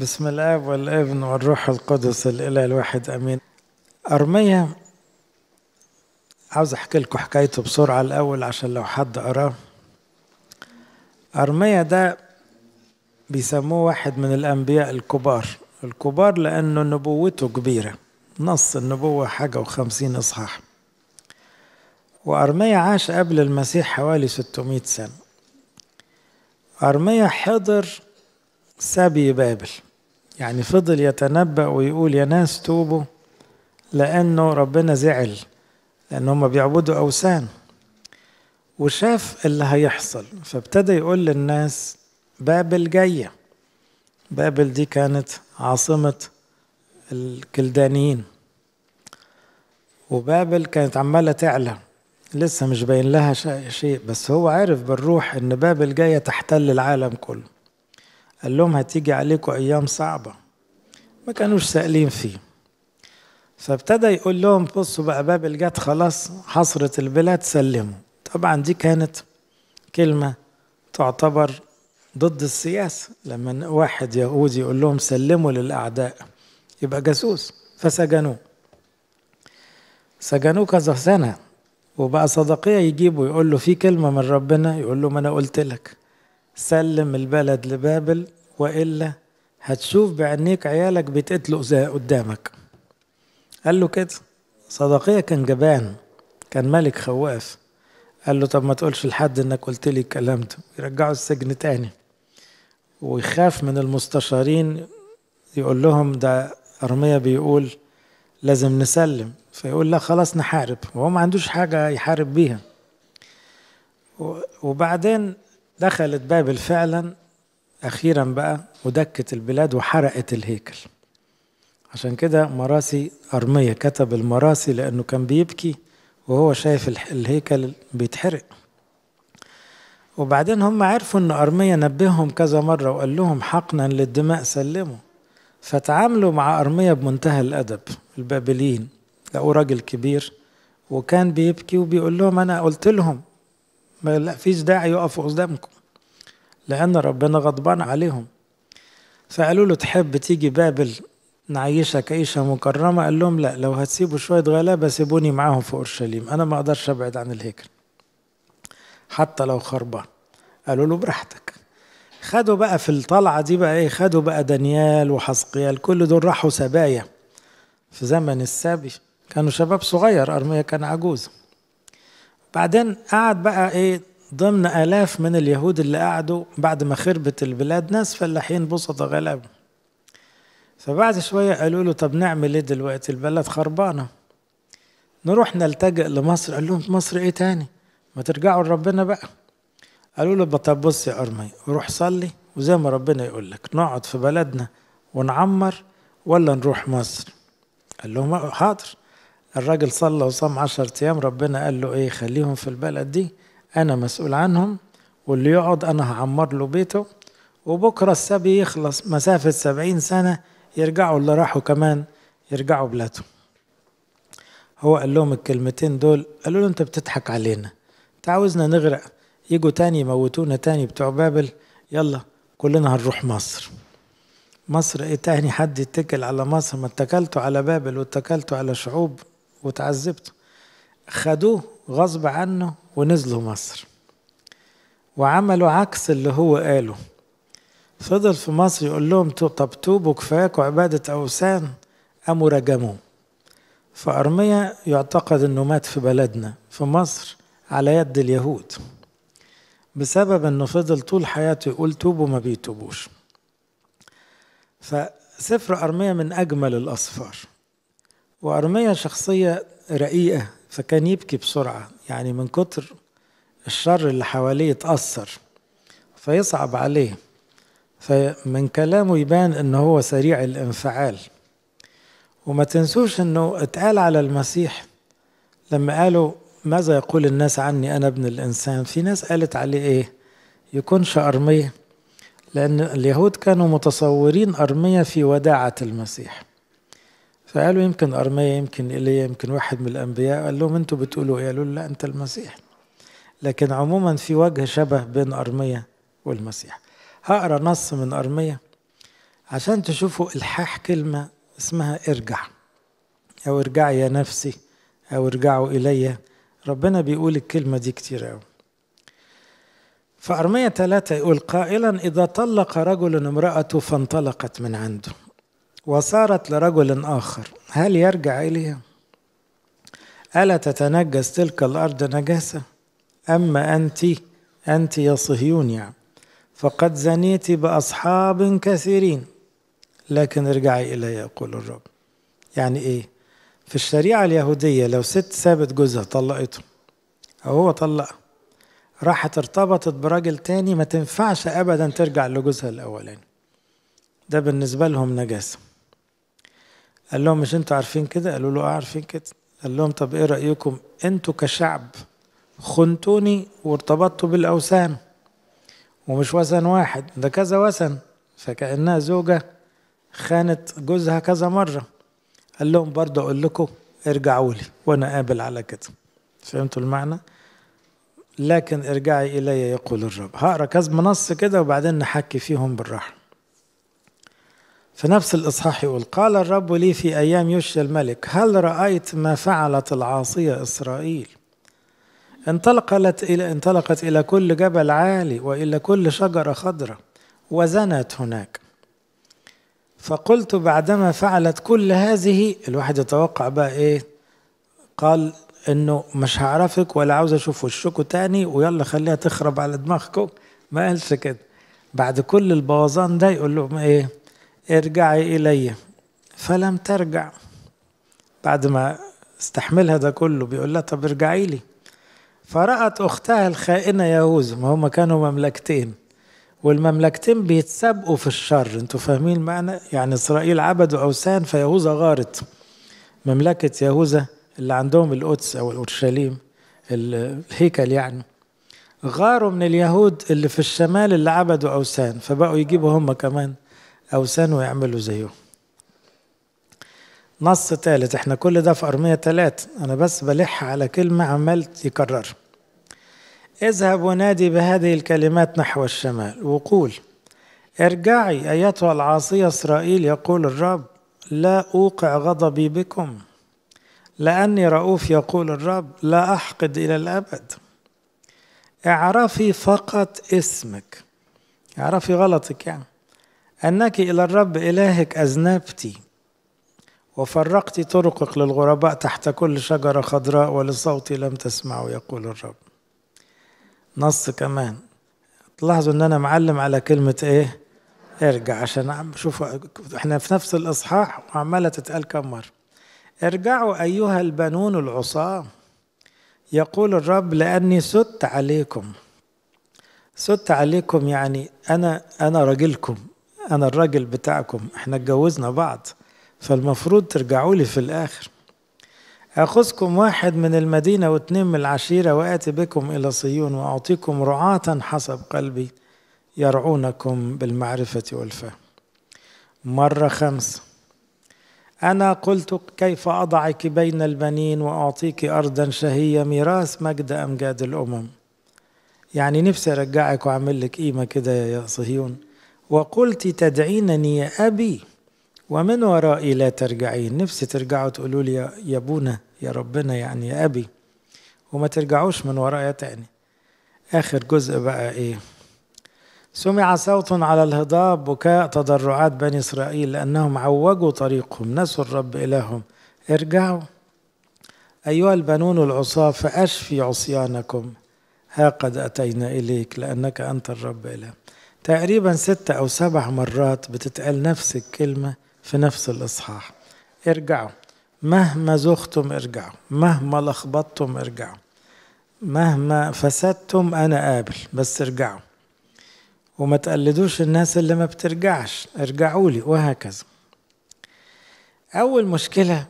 بسم الاب والابن والروح القدس الاله الواحد امين ارميا عاوز احكي لكم حكايته بسرعه الاول عشان لو حد قراه ارميا ده بيسموه واحد من الانبياء الكبار الكبار لانه نبوته كبيره نص النبوه حاجه وخمسين اصحاح وارميا عاش قبل المسيح حوالي 600 سنه ارميا حضر سبي بابل يعني فضل يتنبأ ويقول يا ناس توبوا لأنه ربنا زعل لأن هم بيعبدوا أوثان وشاف اللي هيحصل فابتدى يقول للناس بابل جاية بابل دي كانت عاصمة الكلدانيين وبابل كانت عمالة تعلى لسه مش باين لها شيء بس هو عارف بالروح ان بابل جاية تحتل العالم كله قال لهم هتيجي عليكم أيام صعبة ما كانوش سائلين فيه فابتدى يقول لهم بصوا بقى بابل جت خلاص حصرت البلاد سلموا طبعا دي كانت كلمة تعتبر ضد السياسة لما واحد يهودي يقول لهم سلموا للأعداء يبقى جاسوس فسجنوه سجنوه كذا سنة وبقى صدقية يجيبه يقول له في كلمة من ربنا يقول له ما أنا قلت لك سلم البلد لبابل وإلا هتشوف بعينيك عيالك بيتقتلوا قدامك قال له كده صدقية كان جبان كان ملك خواف قال له طب ما تقولش لحد انك قلت لي الكلام ده يرجعوا السجن تاني ويخاف من المستشارين يقول لهم ده أرمية بيقول لازم نسلم فيقول لا خلاص نحارب وهو ما عندوش حاجة يحارب بيها وبعدين دخلت بابل فعلا أخيرا بقى ودكت البلاد وحرقت الهيكل عشان كده مراسي أرمية كتب المراسي لأنه كان بيبكي وهو شايف الهيكل بيتحرق وبعدين هم عرفوا أن أرمية نبههم كذا مرة وقال لهم حقنا للدماء سلموا فتعاملوا مع أرمية بمنتهى الأدب البابليين لقوا راجل كبير وكان بيبكي وبيقول لهم أنا قلت لهم ما لا فيش داعي يقفوا قدامكم لأن ربنا غضبان عليهم فقالوا له تحب تيجي بابل نعيشك عيشة مكرمة قال لهم لا لو هتسيبوا شوية غلابة سيبوني معاهم في أورشليم أنا ما أقدرش أبعد عن الهيكل حتى لو خربان قالوا له براحتك خدوا بقى في الطلعة دي بقى إيه خدوا بقى دانيال وحسقيال كل دول راحوا سبايا في زمن السبي كانوا شباب صغير أرميا كان عجوز بعدين قعد بقى ايه ضمن آلاف من اليهود اللي قعدوا بعد ما خربت البلاد ناس فلاحين بسطة غلابة فبعد شوية قالوا له طب نعمل ايه دلوقتي البلد خربانة نروح نلتجئ لمصر قال لهم مصر ايه تاني ما ترجعوا لربنا بقى قالوا له طب بص يا أرمي روح صلي وزي ما ربنا يقول لك نقعد في بلدنا ونعمر ولا نروح مصر قال لهم أه، حاضر الراجل صلى وصام عشر أيام ربنا قال له إيه خليهم في البلد دي أنا مسؤول عنهم واللي يقعد أنا هعمر له بيته وبكرة السبي يخلص مسافة سبعين سنة يرجعوا اللي راحوا كمان يرجعوا بلادهم هو قال لهم الكلمتين دول قالوا له أنت بتضحك علينا أنت عاوزنا نغرق يجوا تاني يموتونا تاني بتوع بابل يلا كلنا هنروح مصر مصر ايه تاني حد يتكل على مصر ما اتكلتوا على بابل واتكلتوا على شعوب وتعذبته خدوه غصب عنه ونزلوا مصر وعملوا عكس اللي هو قاله فضل في مصر يقول لهم طب توبوا كفاكوا عبادة أوثان قاموا رجموه فأرميا يعتقد أنه مات في بلدنا في مصر على يد اليهود بسبب أنه فضل طول حياته يقول توبوا ما بيتوبوش فسفر أرميا من أجمل الأسفار وأرميا شخصية رقيقة فكان يبكي بسرعة يعني من كتر الشر اللي حواليه يتأثر فيصعب عليه فمن كلامه يبان ان هو سريع الانفعال وما تنسوش انه اتقال على المسيح لما قالوا ماذا يقول الناس عني انا ابن الانسان في ناس قالت عليه ايه يكونش ارميه لان اليهود كانوا متصورين ارميه في وداعه المسيح سألوا يمكن أرمية يمكن إيليا يمكن واحد من الأنبياء قال لهم أنتوا بتقولوا إيه؟ قالوا له لا أنت المسيح لكن عموما في وجه شبه بين أرمية والمسيح هقرا نص من أرمية عشان تشوفوا إلحاح كلمة اسمها ارجع أو ارجعي يا نفسي أو ارجعوا إلي ربنا بيقول الكلمة دي كتير أوي فأرمية ثلاثة يقول قائلا إذا طلق رجل امرأته فانطلقت من عنده وصارت لرجل آخر هل يرجع إليها؟ ألا تتنجس تلك الأرض نجاسة؟ أما أنت أنت يا صهيون يعني فقد زنيت بأصحاب كثيرين لكن ارجعي إلي يقول الرب يعني إيه؟ في الشريعة اليهودية لو ست سابت جوزها طلقته أو هو طلقها راحت ارتبطت براجل تاني ما تنفعش أبدا ترجع لجوزها الأولاني ده بالنسبة لهم نجاسة قال لهم مش انتوا عارفين كده قالوا له اه عارفين كده قال لهم طب ايه رأيكم انتوا كشعب خنتوني وارتبطتوا بالأوثان ومش وثن واحد ده كذا وثن فكأنها زوجة خانت جوزها كذا مرة قال لهم برضه أقول لكم ارجعوا لي وأنا قابل على كده فهمتوا المعنى؟ لكن ارجعي إلي يقول الرب هقرا كذا نص كده وبعدين نحكي فيهم بالراحة في نفس الإصحاح يقول قال الرب لي في أيام يوشي الملك هل رأيت ما فعلت العاصية إسرائيل انطلقت إلى, انطلقت إلى كل جبل عالي وإلى كل شجرة خضراء وزنت هناك فقلت بعدما فعلت كل هذه الواحد يتوقع بقى إيه قال إنه مش هعرفك ولا عاوز أشوف وشكوا تاني ويلا خليها تخرب على دماغكم ما قالش كده بعد كل البوظان ده يقول لهم إيه ارجعي إلي فلم ترجع بعد ما استحملها ده كله بيقول لها طب ارجعي لي فرأت أختها الخائنة يهوذا ما هما كانوا مملكتين والمملكتين بيتسابقوا في الشر انتوا فاهمين معنى يعني إسرائيل عبدوا أوثان فيهوذا غارت مملكة يهوذا اللي عندهم القدس أو اورشليم الهيكل يعني غاروا من اليهود اللي في الشمال اللي عبدوا أوثان فبقوا يجيبوا هم كمان أوثانه يعملوا زيه نص ثالث احنا كل ده في أرمية ثلاث أنا بس بلح على كلمة عمال يكرر اذهب ونادي بهذه الكلمات نحو الشمال وقول ارجعي أيتها العاصية إسرائيل يقول الرب لا أوقع غضبي بكم لأني رؤوف يقول الرب لا أحقد إلى الأبد اعرفي فقط اسمك اعرفي غلطك يعني أنك إلى الرب إلهك أذنبتي وفرقت طرقك للغرباء تحت كل شجرة خضراء ولصوتي لم تسمعوا يقول الرب نص كمان تلاحظوا ان انا معلم على كلمة ايه ارجع عشان شوفوا احنا في نفس الاصحاح وعمالة تتقال كم مرة ارجعوا ايها البنون العصاة يقول الرب لاني ست عليكم ست عليكم يعني انا انا راجلكم انا الراجل بتاعكم احنا اتجوزنا بعض فالمفروض ترجعوا لي في الاخر اخذكم واحد من المدينه واثنين من العشيره واتي بكم الى صيون واعطيكم رعاه حسب قلبي يرعونكم بالمعرفه والفهم مره خمسه أنا قلت كيف أضعك بين البنين وأعطيك أرضا شهية ميراث مجد أمجاد الأمم يعني نفسي أرجعك وأعمل لك قيمة كده يا صهيون وقلت تدعينني يا أبي ومن ورائي لا ترجعين نفسي ترجعوا تقولوا لي يا أبونا يا ربنا يعني يا أبي وما ترجعوش من ورايا تاني آخر جزء بقى إيه سمع صوت على الهضاب بكاء تضرعات بني إسرائيل لأنهم عوجوا طريقهم نسوا الرب إلههم ارجعوا أيها البنون العصاة فأشفي عصيانكم ها قد أتينا إليك لأنك أنت الرب إله تقريبا ست أو سبع مرات بتتقال نفس الكلمة في نفس الإصحاح ارجعوا مهما زغتم ارجعوا مهما لخبطتم ارجعوا مهما فسدتم أنا قابل بس ارجعوا وما تقلدوش الناس اللي ما بترجعش ارجعوا لي وهكذا أول مشكلة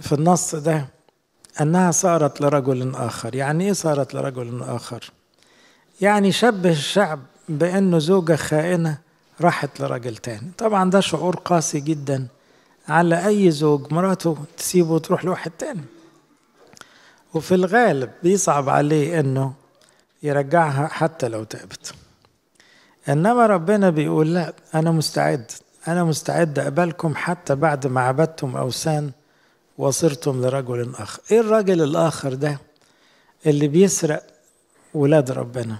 في النص ده أنها صارت لرجل آخر يعني إيه صارت لرجل آخر؟ يعني شبه الشعب بأنه زوجة خائنة راحت لراجل تاني طبعا ده شعور قاسي جدا على أي زوج مراته تسيبه وتروح لواحد تاني وفي الغالب بيصعب عليه أنه يرجعها حتى لو تعبت إنما ربنا بيقول لا أنا مستعد أنا مستعد أقبلكم حتى بعد ما عبدتم أوثان وصرتم لرجل آخر إيه الرجل الآخر ده اللي بيسرق ولاد ربنا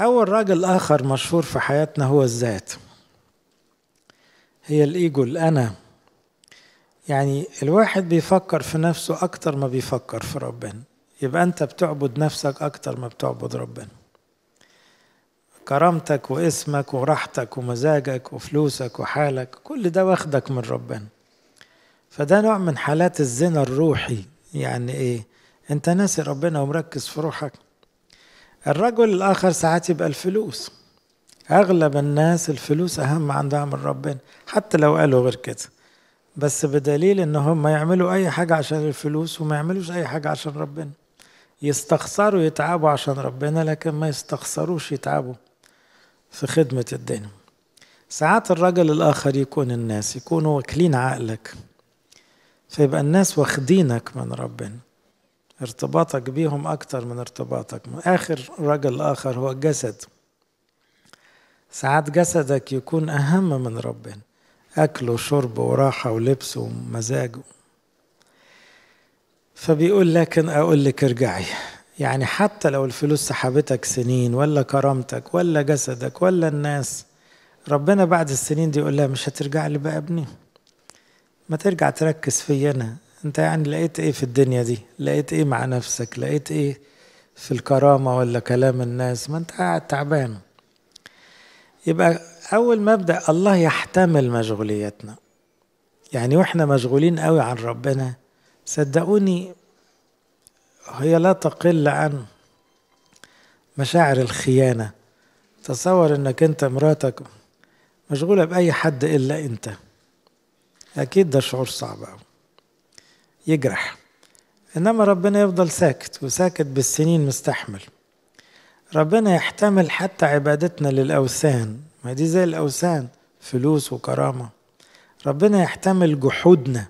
أول راجل آخر مشهور في حياتنا هو الذات هي الإيجو الأنا يعني الواحد بيفكر في نفسه أكتر ما بيفكر في ربنا يبقى أنت بتعبد نفسك أكتر ما بتعبد ربنا كرامتك واسمك وراحتك ومزاجك وفلوسك وحالك كل ده واخدك من ربنا فده نوع من حالات الزنا الروحي يعني ايه انت ناسي ربنا ومركز في روحك الرجل الآخر ساعات يبقى الفلوس أغلب الناس الفلوس أهم عندها من ربنا حتى لو قالوا غير كده بس بدليل إن هم يعملوا أي حاجة عشان الفلوس وما يعملوش أي حاجة عشان ربنا يستخسروا يتعبوا عشان ربنا لكن ما يستخسروش يتعبوا في خدمة الدنيا ساعات الرجل الآخر يكون الناس يكونوا واكلين عقلك فيبقى الناس واخدينك من ربنا ارتباطك بيهم أكتر من ارتباطك آخر رجل آخر هو الجسد ساعات جسدك يكون أهم من ربنا أكله وشربه وراحة ولبسه ومزاجه فبيقول لكن أقول لك ارجعي يعني حتى لو الفلوس سحبتك سنين ولا كرامتك ولا جسدك ولا الناس ربنا بعد السنين دي يقول لها مش هترجع لي بقى ابني ما ترجع تركز فيا انا انت يعني لقيت ايه في الدنيا دي لقيت ايه مع نفسك لقيت ايه في الكرامة ولا كلام الناس ما انت قاعد تعبان يبقى اول مبدأ الله يحتمل مشغوليتنا يعني واحنا مشغولين قوي عن ربنا صدقوني هي لا تقل عن مشاعر الخيانة تصور انك انت مراتك مشغولة بأي حد إلا انت أكيد ده شعور صعب أوي يجرح إنما ربنا يفضل ساكت وساكت بالسنين مستحمل ربنا يحتمل حتى عبادتنا للأوثان ما دي زي الأوثان فلوس وكرامة ربنا يحتمل جحودنا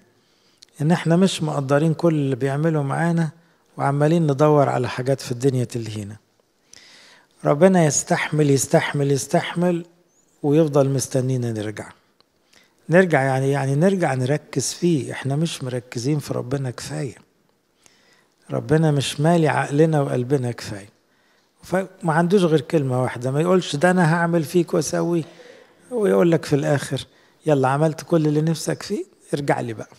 إن إحنا مش مقدرين كل اللي بيعمله معانا وعمالين ندور على حاجات في الدنيا تلهينا ربنا يستحمل يستحمل يستحمل ويفضل مستنينا نرجع نرجع يعني يعني نرجع نركز فيه احنا مش مركزين في ربنا كفايه ربنا مش مالي عقلنا وقلبنا كفايه فما عندوش غير كلمه واحده ما يقولش ده انا هعمل فيك واسوي ويقول لك في الاخر يلا عملت كل اللي نفسك فيه ارجع لي بقى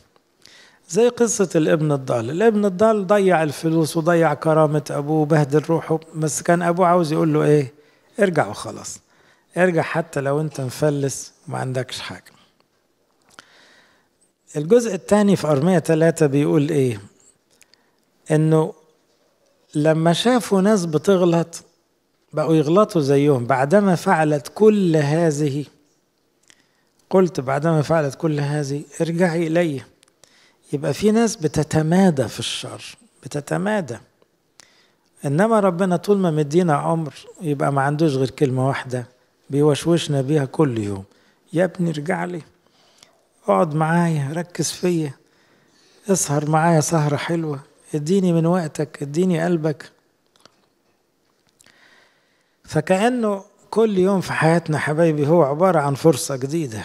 زي قصة الابن الضال الابن الضال ضيع الفلوس وضيع كرامة أبوه وبهدل روحه بس كان أبوه عاوز يقول له إيه ارجع وخلاص ارجع حتى لو أنت مفلس وما عندكش حاجة الجزء الثاني في أرمية ثلاثة بيقول إيه؟ إنه لما شافوا ناس بتغلط بقوا يغلطوا زيهم بعدما فعلت كل هذه قلت بعدما فعلت كل هذه ارجعي إلي يبقى في ناس بتتمادى في الشر بتتمادى إنما ربنا طول ما مدينا عمر يبقى ما عندوش غير كلمة واحدة بيوشوشنا بيها كل يوم يا ابني ارجع لي اقعد معايا ركز فيا اسهر معايا سهرة حلوة اديني من وقتك اديني قلبك فكأنه كل يوم في حياتنا حبايبي هو عبارة عن فرصة جديدة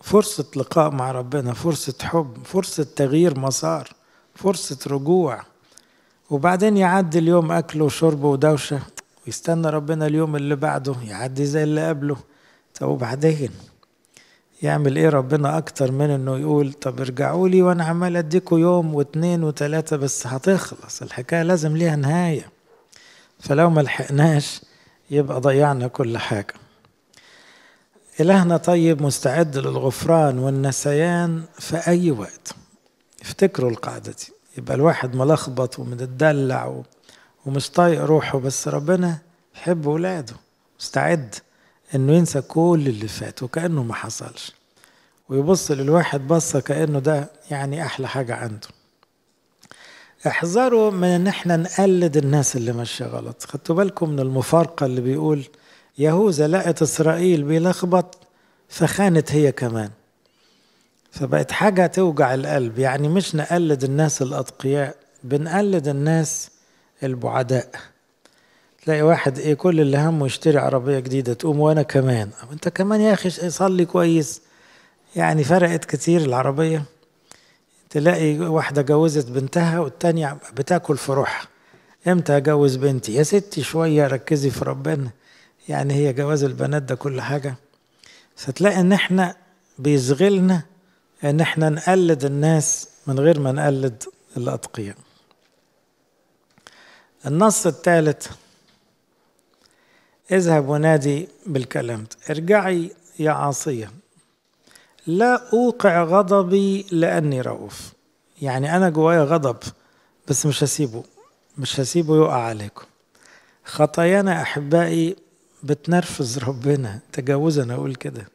فرصة لقاء مع ربنا فرصة حب فرصة تغيير مسار فرصة رجوع وبعدين يعدي اليوم أكل وشرب ودوشة ويستنى ربنا اليوم اللي بعده يعدي زي اللي قبله طب وبعدين يعمل ايه ربنا اكتر من انه يقول طب ارجعوا لي وانا عمال اديكوا يوم واتنين وتلاتة بس هتخلص الحكاية لازم ليها نهاية فلو ما لحقناش يبقى ضيعنا كل حاجة إلهنا طيب مستعد للغفران والنسيان في أي وقت افتكروا القاعدة دي يبقى الواحد ملخبط ومتدلع ومش طايق روحه بس ربنا يحب ولاده مستعد انه ينسى كل اللي فات وكانه ما حصلش ويبص للواحد بصه كانه ده يعني احلى حاجه عنده احذروا من ان احنا نقلد الناس اللي ماشيه غلط خدتوا بالكم من المفارقه اللي بيقول يهوذا لقت اسرائيل بيلخبط فخانت هي كمان فبقت حاجه توجع القلب يعني مش نقلد الناس الاتقياء بنقلد الناس البعداء تلاقي واحد ايه كل اللي همه يشتري عربيه جديده تقوم وانا كمان انت كمان يا اخي صلي كويس يعني فرقت كتير العربيه تلاقي واحده جوزت بنتها والتانيه بتاكل في روحها امتى اجوز بنتي يا ستي شويه ركزي في ربنا يعني هي جواز البنات ده كل حاجه فتلاقي ان احنا بيشغلنا ان احنا نقلد الناس من غير ما نقلد الاتقياء النص الثالث اذهب ونادي بالكلام ارجعي يا عاصية لا أوقع غضبي لأني رؤوف يعني أنا جوايا غضب بس مش هسيبه مش هسيبه يقع عليكم خطايانا أحبائي بتنرفز ربنا تجاوزا أقول كده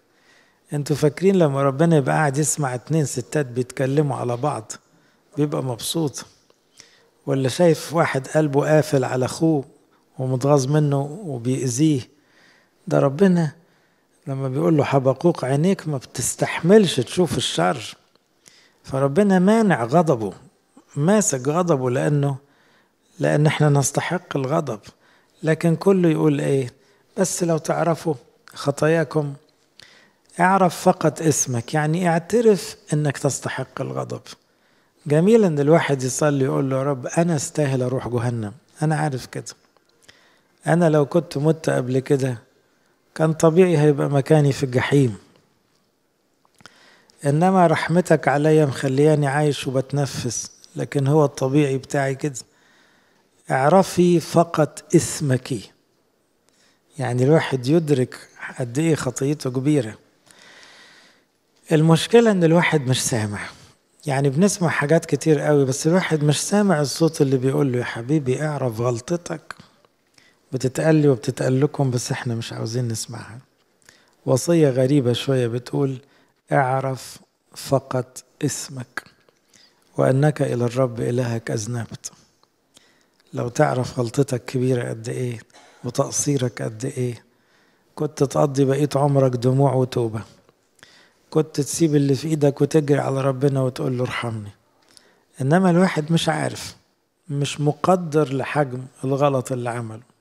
انتوا فاكرين لما ربنا يبقى قاعد يسمع اتنين ستات بيتكلموا على بعض بيبقى مبسوط ولا شايف واحد قلبه قافل على اخوه ومتغاظ منه وبيأذيه ده ربنا لما بيقول له حبقوق عينيك ما بتستحملش تشوف الشر فربنا مانع غضبه ماسك غضبه لأنه لأن احنا نستحق الغضب لكن كله يقول ايه بس لو تعرفوا خطاياكم اعرف فقط اسمك يعني اعترف انك تستحق الغضب جميل ان الواحد يصلي يقول له يا رب انا استاهل اروح جهنم انا عارف كده أنا لو كنت مت قبل كده كان طبيعي هيبقى مكاني في الجحيم إنما رحمتك عليا مخلياني عايش وبتنفس لكن هو الطبيعي بتاعي كده اعرفي فقط اسمك يعني الواحد يدرك قد ايه خطيته كبيره المشكله ان الواحد مش سامع يعني بنسمع حاجات كتير قوي بس الواحد مش سامع الصوت اللي بيقول له يا حبيبي اعرف غلطتك بتتقال لي وبتتقال لكم بس احنا مش عاوزين نسمعها وصية غريبة شوية بتقول اعرف فقط اسمك وأنك إلى الرب إلهك أذنبت لو تعرف غلطتك كبيرة قد إيه وتقصيرك قد إيه كنت تقضي بقية عمرك دموع وتوبة كنت تسيب اللي في إيدك وتجري على ربنا وتقول له ارحمني إنما الواحد مش عارف مش مقدر لحجم الغلط اللي عمله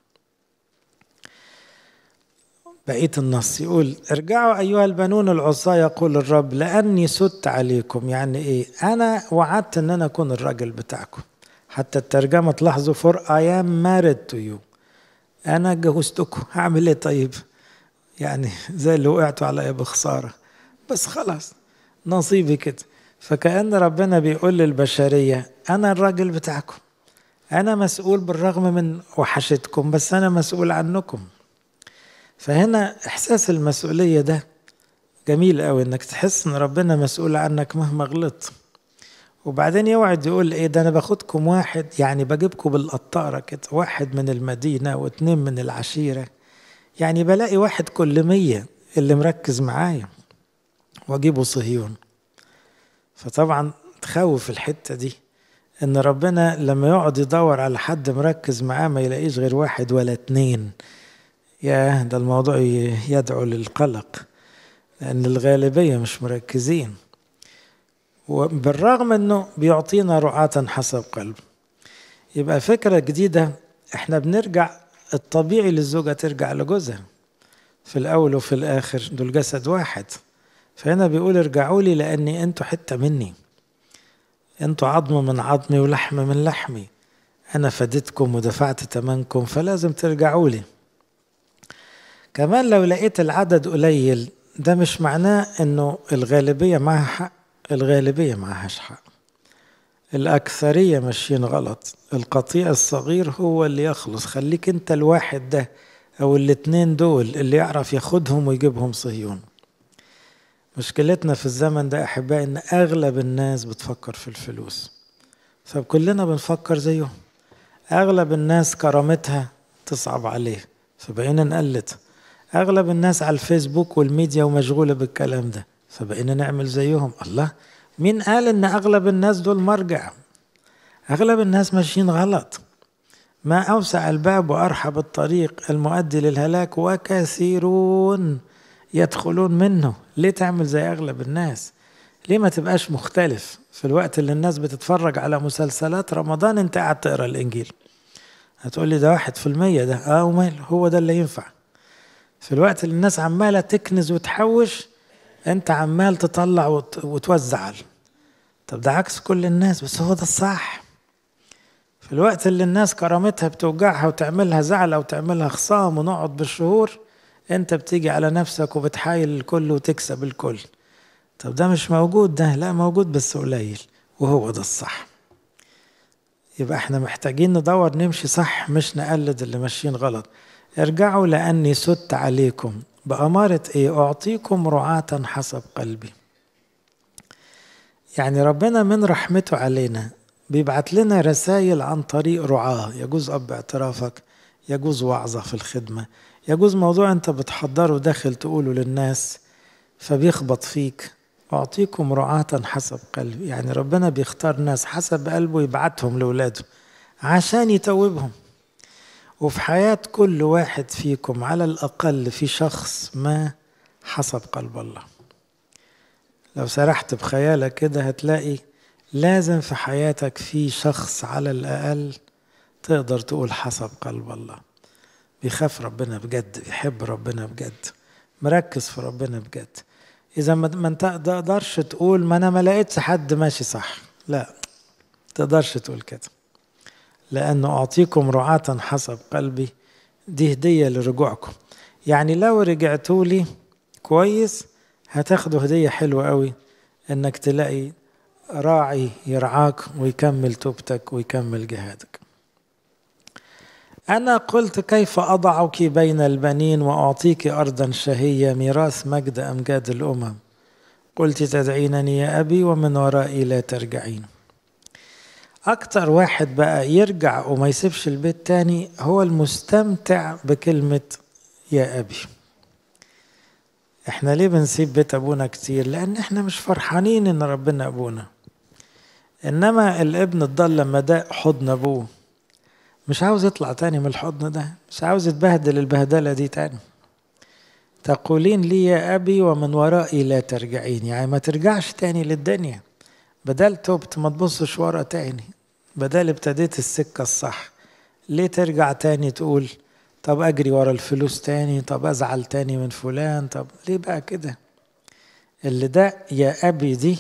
بقية النص يقول ارجعوا أيها البنون العصاة يقول الرب لأني ست عليكم يعني إيه أنا وعدت أن أنا أكون الراجل بتاعكم حتى الترجمة تلاحظوا for I am married to you أنا جوزتكم هعمل إيه طيب يعني زي اللي وقعتوا عليا بخسارة بس خلاص نصيبي كده فكأن ربنا بيقول للبشرية أنا الراجل بتاعكم أنا مسؤول بالرغم من وحشتكم بس أنا مسؤول عنكم فهنا إحساس المسؤولية ده جميل قوي إنك تحس إن ربنا مسؤول عنك مهما غلطت وبعدين يوعد يقول ايه ده انا باخدكم واحد يعني بجيبكم بالقطاره كده واحد من المدينه واتنين من العشيره يعني بلاقي واحد كل مية اللي مركز معايا واجيبه صهيون فطبعا تخوف الحتة دي ان ربنا لما يقعد يدور على حد مركز معاه ما يلاقيش غير واحد ولا اتنين ياه ده الموضوع يدعو للقلق لأن الغالبية مش مركزين وبالرغم أنه بيعطينا رعاة حسب قلب يبقى فكرة جديدة احنا بنرجع الطبيعي للزوجة ترجع لجوزها في الأول وفي الآخر دول جسد واحد فهنا بيقول ارجعوا لي لأني أنتوا حتة مني أنتوا عظم من عظمي ولحم من لحمي أنا فديتكم ودفعت تمنكم فلازم ترجعوا لي كمان لو لقيت العدد قليل ده مش معناه انه الغالبية معها حق الغالبية معهاش حق الأكثرية ماشيين غلط القطيع الصغير هو اللي يخلص خليك انت الواحد ده او الاتنين دول اللي يعرف ياخدهم ويجيبهم صهيون مشكلتنا في الزمن ده احبائي ان اغلب الناس بتفكر في الفلوس فكلنا بنفكر زيهم اغلب الناس كرامتها تصعب عليه فبقينا نقلدها اغلب الناس على الفيسبوك والميديا ومشغوله بالكلام ده فبقينا نعمل زيهم الله مين قال ان اغلب الناس دول مرجع اغلب الناس ماشيين غلط ما اوسع الباب وارحب الطريق المؤدي للهلاك وكثيرون يدخلون منه ليه تعمل زي اغلب الناس ليه ما تبقاش مختلف في الوقت اللي الناس بتتفرج على مسلسلات رمضان انت قاعد تقرا الانجيل هتقول لي ده واحد في المية ده اه ومال هو ده اللي ينفع في الوقت اللي الناس عماله تكنز وتحوش انت عمال تطلع وتوزع طب ده عكس كل الناس بس هو ده الصح في الوقت اللي الناس كرامتها بتوجعها وتعملها زعل او تعملها خصام ونقعد بالشهور انت بتيجي على نفسك وبتحايل الكل وتكسب الكل طب ده مش موجود ده لا موجود بس قليل وهو ده الصح يبقى احنا محتاجين ندور نمشي صح مش نقلد اللي ماشيين غلط ارجعوا لأني ست عليكم بأمارة إيه أعطيكم رعاة حسب قلبي يعني ربنا من رحمته علينا بيبعت لنا رسائل عن طريق رعاة يجوز أب اعترافك يجوز وعظة في الخدمة يجوز موضوع أنت بتحضره داخل تقوله للناس فبيخبط فيك أعطيكم رعاة حسب قلبي يعني ربنا بيختار ناس حسب قلبه يبعتهم لأولاده عشان يتوبهم وفي حياة كل واحد فيكم على الأقل في شخص ما حسب قلب الله لو سرحت بخيالك كده هتلاقي لازم في حياتك في شخص على الأقل تقدر تقول حسب قلب الله بيخاف ربنا بجد بيحب ربنا بجد مركز في ربنا بجد إذا ما أنت تقدرش تقول ما أنا ما لقيتش حد ماشي صح لا تقدرش تقول كده لأنه أعطيكم رعاة حسب قلبي دي هدية لرجوعكم يعني لو رجعتوا لي كويس هتاخدوا هدية حلوة قوي إنك تلاقي راعي يرعاك ويكمل توبتك ويكمل جهادك أنا قلت كيف أضعك بين البنين وأعطيك أرضا شهية ميراث مجد أمجاد الأمم قلت تدعينني يا أبي ومن ورائي لا ترجعين أكتر واحد بقى يرجع وما يسيبش البيت تاني هو المستمتع بكلمة يا أبي احنا ليه بنسيب بيت أبونا كتير لأن احنا مش فرحانين إن ربنا أبونا إنما الابن الضال لما داق حضن أبوه مش عاوز يطلع تاني من الحضن ده مش عاوز يتبهدل البهدلة دي تاني تقولين لي يا أبي ومن ورائي لا ترجعين يعني ما ترجعش تاني للدنيا بدل تبت ما تبصش ورا تاني بدل ابتديت السكة الصح ليه ترجع تاني تقول طب اجري ورا الفلوس تاني طب ازعل تاني من فلان طب ليه بقى كده اللي ده يا ابي دي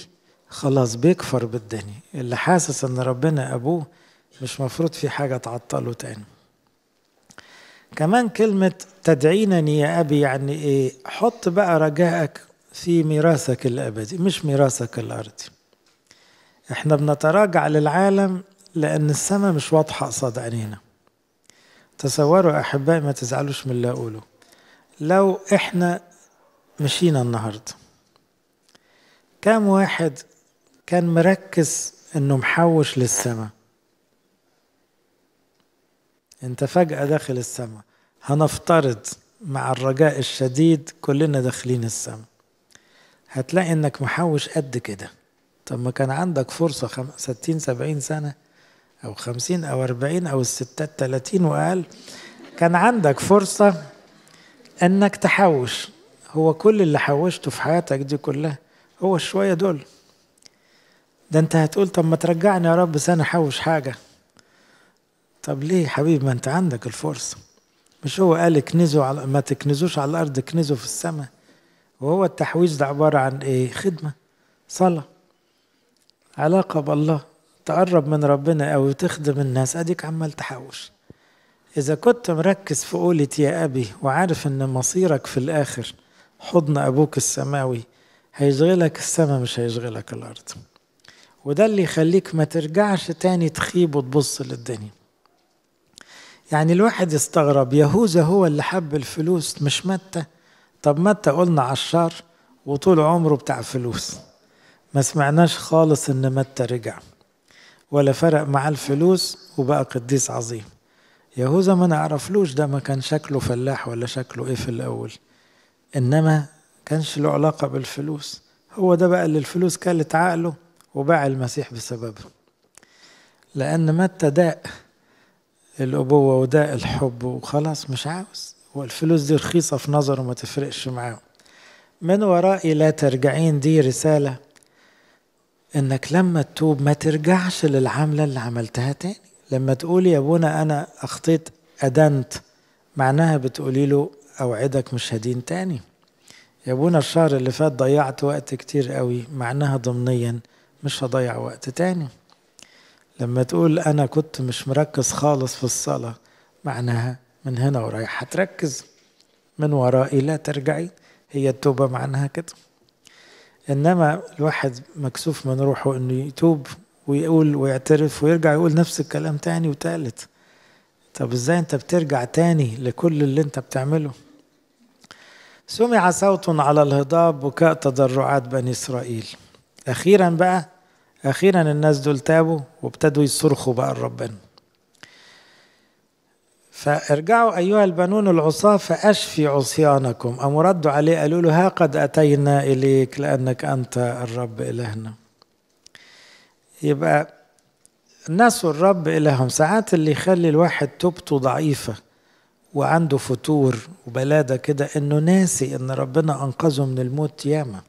خلاص بيكفر بالدنيا اللي حاسس ان ربنا ابوه مش مفروض في حاجة تعطله تاني كمان كلمة تدعينني يا أبي يعني إيه حط بقى رجائك في ميراثك الأبدي مش ميراثك الأرضي احنا بنتراجع للعالم لأن السماء مش واضحة قصاد عينينا تصوروا أحبائي ما تزعلوش من اللي أقوله لو إحنا مشينا النهاردة كام واحد كان مركز إنه محوش للسماء أنت فجأة داخل السماء هنفترض مع الرجاء الشديد كلنا داخلين السماء هتلاقي إنك محوش قد كده طب ما كان عندك فرصة خم... ستين سبعين سنة أو خمسين أو أربعين أو الستات تلاتين وأقل كان عندك فرصة إنك تحوش هو كل اللي حوشته في حياتك دي كلها هو الشوية دول ده أنت هتقول طب ما ترجعني يا رب سنة أحوش حاجة طب ليه يا حبيبي ما أنت عندك الفرصة مش هو قال اكنزوا على ما تكنزوش على الأرض اكنزوا في السماء وهو التحويش ده عبارة عن إيه خدمة صلاة علاقة بالله تقرب من ربنا أو تخدم الناس أديك عمال تحوش إذا كنت مركز في قولة يا أبي وعارف إن مصيرك في الآخر حضن أبوك السماوي هيشغلك السماء مش هيشغلك الأرض وده اللي يخليك ما ترجعش تاني تخيب وتبص للدنيا يعني الواحد يستغرب يهوذا هو اللي حب الفلوس مش متى طب متى قلنا عشار وطول عمره بتاع فلوس ما سمعناش خالص ان متى رجع ولا فرق معاه الفلوس وبقى قديس عظيم يهوذا ما نعرفلوش ده ما كان شكله فلاح ولا شكله ايه في الاول انما كانش له علاقة بالفلوس هو ده بقى اللي الفلوس كلت عقله وباع المسيح بسببه لأن متى داء الأبوة وداء الحب وخلاص مش عاوز والفلوس دي رخيصة في نظره ما تفرقش معاه من ورائي لا ترجعين دي رسالة انك لما تتوب ما ترجعش للعملة اللي عملتها تاني لما تقول يا ابونا انا اخطيت ادنت معناها بتقولي له اوعدك مش هدين تاني يا ابونا الشهر اللي فات ضيعت وقت كتير قوي معناها ضمنيا مش هضيع وقت تاني لما تقول انا كنت مش مركز خالص في الصلاة معناها من هنا ورايح هتركز من ورائي لا ترجعي هي التوبة معناها كده انما الواحد مكسوف من روحه انه يتوب ويقول ويعترف ويرجع يقول نفس الكلام تاني وتالت طب ازاي انت بترجع تاني لكل اللي انت بتعمله سمع صوت على الهضاب بكاء تضرعات بني اسرائيل اخيرا بقى اخيرا الناس دول تابوا وابتدوا يصرخوا بقى لربنا فارجعوا أيها البنون العصاة فأشفي عصيانكم أم ردوا عليه قالوا له ها قد أتينا إليك لأنك أنت الرب إلهنا يبقى الناس الرب إلههم ساعات اللي يخلي الواحد توبته ضعيفة وعنده فتور وبلادة كده إنه ناسي إن ربنا أنقذه من الموت ياما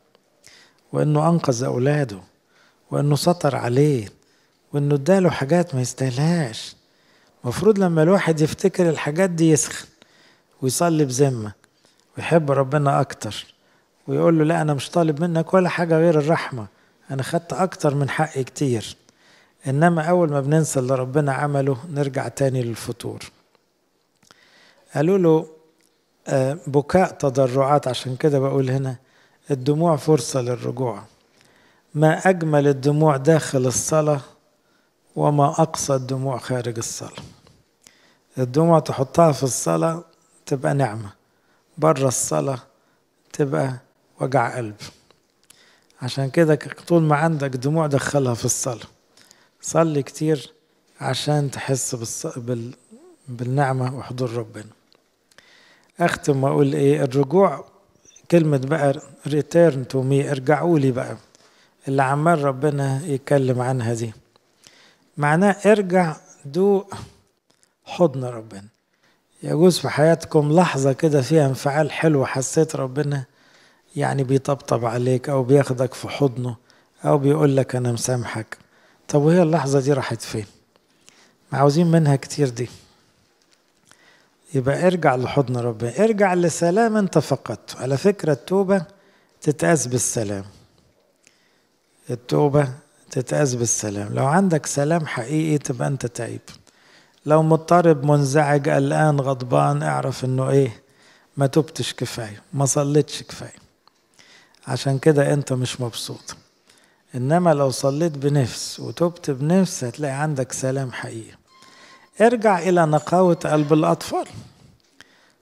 وإنه أنقذ أولاده وإنه سطر عليه وإنه اداله حاجات ما يستاهلهاش المفروض لما الواحد يفتكر الحاجات دي يسخن ويصلي بذمة ويحب ربنا أكتر ويقول له لا أنا مش طالب منك ولا حاجة غير الرحمة أنا خدت أكتر من حقي كتير إنما أول ما بننسى اللي ربنا عمله نرجع تاني للفطور قالوا له آه، بكاء تضرعات عشان كده بقول هنا الدموع فرصة للرجوع ما أجمل الدموع داخل الصلاة وما أقصى الدموع خارج الصلاة الدموع تحطها في الصلاة تبقى نعمة بره الصلاة تبقى وجع قلب عشان كده طول ما عندك دموع دخلها في الصلاة صلي كتير عشان تحس بالص... بال... بالنعمة وحضور ربنا أختم وأقول إيه الرجوع كلمة بقى ريتيرن تو مي ارجعوا لي بقى اللي عمال ربنا يتكلم عنها دي معناه ارجع دوق حضن ربنا يجوز في حياتكم لحظة كده فيها انفعال حلو حسيت ربنا يعني بيطبطب عليك أو بياخدك في حضنه أو بيقول لك أنا مسامحك طب وهي اللحظة دي راحت فين؟ ما عاوزين منها كتير دي يبقى ارجع لحضن ربنا ارجع لسلام انت فقدته على فكرة التوبة تتقاس بالسلام التوبة تتقاس بالسلام لو عندك سلام حقيقي تبقى انت تعيب لو مضطرب منزعج قلقان غضبان اعرف انه ايه ما تبتش كفايه ما صليتش كفايه عشان كده انت مش مبسوط انما لو صليت بنفس وتبت بنفس هتلاقي عندك سلام حقيقي ارجع الى نقاوه قلب الاطفال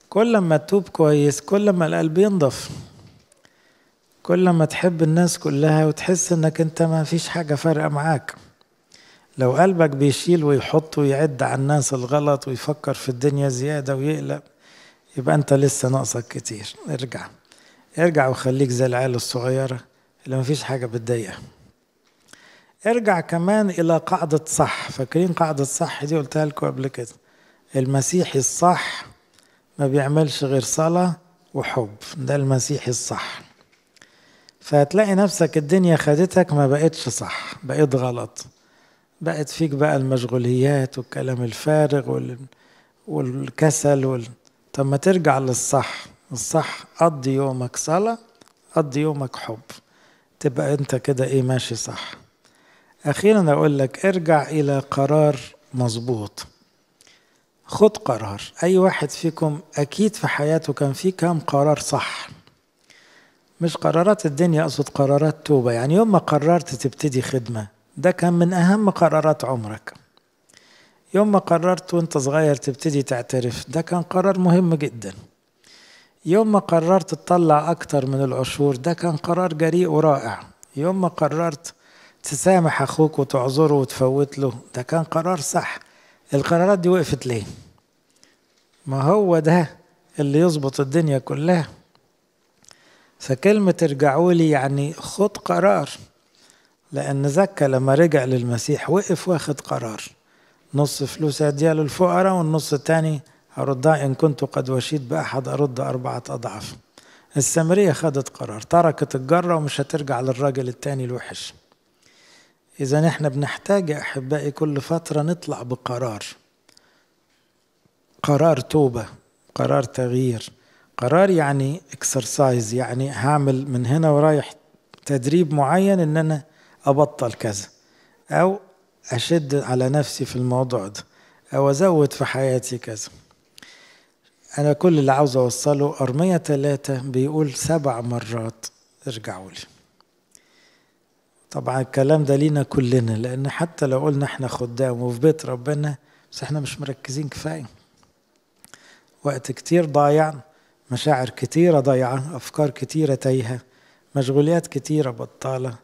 كل ما تتوب كويس كل ما القلب ينضف كل ما تحب الناس كلها وتحس انك انت ما فيش حاجة فارقة معاك لو قلبك بيشيل ويحط ويعد على الناس الغلط ويفكر في الدنيا زيادة ويقلق يبقى انت لسه ناقصك كتير ارجع ارجع وخليك زي العيال الصغيرة اللي مفيش حاجة بتضايقها ارجع كمان إلى قاعدة صح فاكرين قاعدة صح دي قلتها لكم قبل كده المسيحي الصح ما بيعملش غير صلاة وحب ده المسيحي الصح فهتلاقي نفسك الدنيا خدتك ما بقتش صح بقيت غلط بقت فيك بقى المشغوليات والكلام الفارغ وال... والكسل وال... طب ما ترجع للصح الصح قضي يومك صلاة قضي يومك حب تبقى انت كده ايه ماشي صح اخيرا اقول لك ارجع الى قرار مظبوط خد قرار اي واحد فيكم اكيد في حياته كان فيه كام قرار صح مش قرارات الدنيا اقصد قرارات توبه يعني يوم ما قررت تبتدي خدمه ده كان من اهم قرارات عمرك يوم ما قررت وانت صغير تبتدي تعترف ده كان قرار مهم جدا يوم ما قررت تطلع اكتر من العشور ده كان قرار جريء ورائع يوم ما قررت تسامح اخوك وتعذره وتفوت له ده كان قرار صح القرارات دي وقفت ليه ما هو ده اللي يظبط الدنيا كلها فكلمة ارجعوا لي يعني خد قرار لأن زكى لما رجع للمسيح وقف واخد قرار نص فلوس هديها للفقراء والنص التاني هردها إن كنت قد وشيت بأحد أرد أربعة أضعاف السامرية خدت قرار تركت الجرة ومش هترجع للراجل التاني الوحش إذا إحنا بنحتاج أحبائي كل فترة نطلع بقرار قرار توبة قرار تغيير قرار يعني اكسرسايز يعني هعمل من هنا ورايح تدريب معين ان انا ابطل كذا او اشد على نفسي في الموضوع ده او ازود في حياتي كذا انا كل اللي عاوز اوصله ارمية ثلاثة بيقول سبع مرات ارجعوا لي طبعا الكلام ده لينا كلنا لان حتى لو قلنا احنا خدام وفي بيت ربنا بس احنا مش مركزين كفايه وقت كتير ضايع مشاعر كتيرة ضايعة أفكار كتيرة تايهة مشغوليات كتيرة بطالة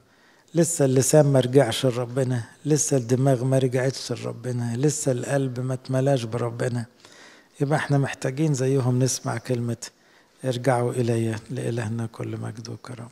لسه اللسان ما رجعش لربنا لسه الدماغ ما رجعتش لربنا لسه القلب ما اتملاش بربنا يبقى احنا محتاجين زيهم نسمع كلمة ارجعوا إلي لإلهنا كل مجد وكرم